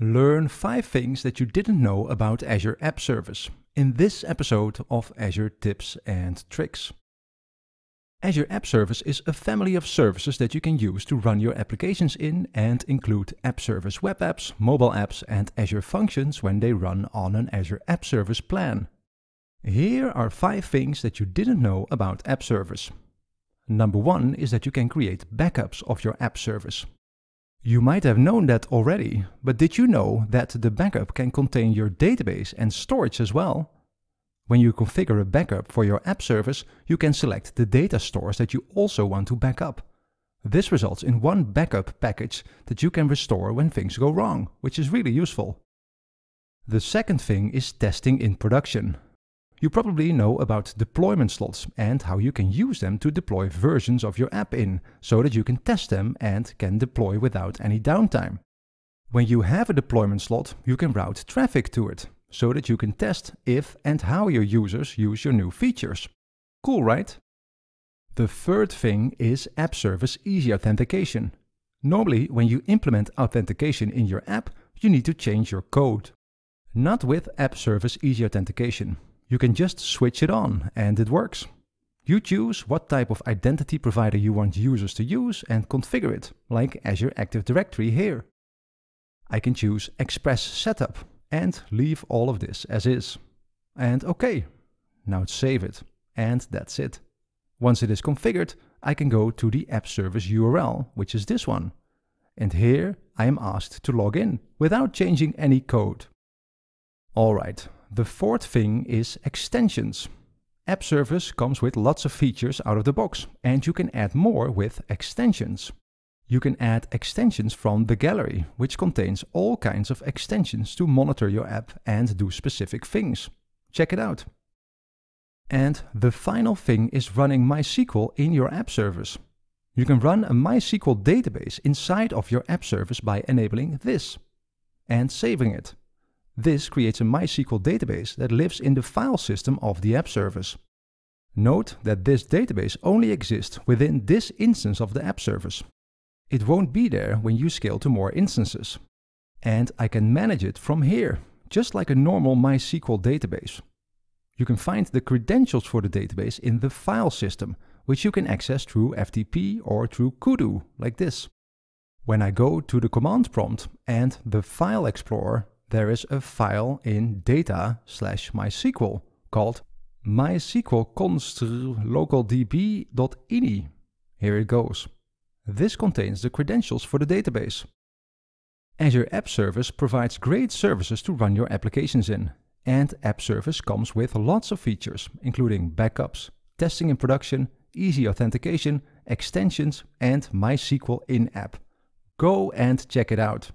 learn five things that you didn't know about Azure App Service in this episode of Azure Tips and Tricks. Azure App Service is a family of services that you can use to run your applications in and include App Service web apps, mobile apps, and Azure Functions when they run on an Azure App Service plan. Here are five things that you didn't know about App Service. Number one is that you can create backups of your app service. You might have known that already, but did you know that the backup can contain your database and storage as well? When you configure a backup for your app service, you can select the data stores that you also want to back up. This results in one backup package that you can restore when things go wrong, which is really useful. The second thing is testing in production. You probably know about deployment slots and how you can use them to deploy versions of your app in, so that you can test them and can deploy without any downtime. When you have a deployment slot, you can route traffic to it, so that you can test if and how your users use your new features. Cool, right? The third thing is App Service Easy Authentication. Normally, when you implement authentication in your app, you need to change your code. Not with App Service Easy Authentication you can just switch it on and it works. You choose what type of identity provider you want users to use and configure it, like Azure Active Directory here. I can choose Express Setup and leave all of this as is. And OK. Now save it. And that's it. Once it is configured, I can go to the app service URL, which is this one. And here I am asked to log in without changing any code. Alright, the fourth thing is extensions. App Service comes with lots of features out of the box, and you can add more with extensions. You can add extensions from the gallery, which contains all kinds of extensions to monitor your app and do specific things. Check it out. And the final thing is running MySQL in your app service. You can run a MySQL database inside of your app service by enabling this and saving it. This creates a MySQL database that lives in the file system of the app service. Note that this database only exists within this instance of the app service. It won't be there when you scale to more instances. And I can manage it from here, just like a normal MySQL database. You can find the credentials for the database in the file system, which you can access through FTP or through Kudu, like this. When I go to the command prompt and the file explorer, there is a file in data slash MySQL called MySQL const localdb.ini. Here it goes. This contains the credentials for the database. Azure App Service provides great services to run your applications in. And App Service comes with lots of features, including backups, testing in production, easy authentication, extensions, and MySQL in-app. Go and check it out.